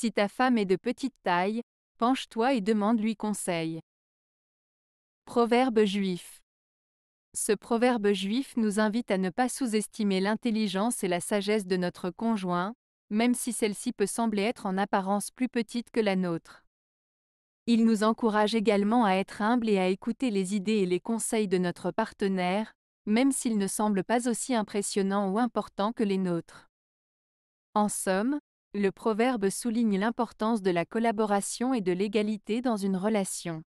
Si ta femme est de petite taille, penche-toi et demande-lui conseil. Proverbe juif. Ce proverbe juif nous invite à ne pas sous-estimer l'intelligence et la sagesse de notre conjoint, même si celle-ci peut sembler être en apparence plus petite que la nôtre. Il nous encourage également à être humble et à écouter les idées et les conseils de notre partenaire, même s'ils ne semblent pas aussi impressionnants ou importants que les nôtres. En somme, le proverbe souligne l'importance de la collaboration et de l'égalité dans une relation.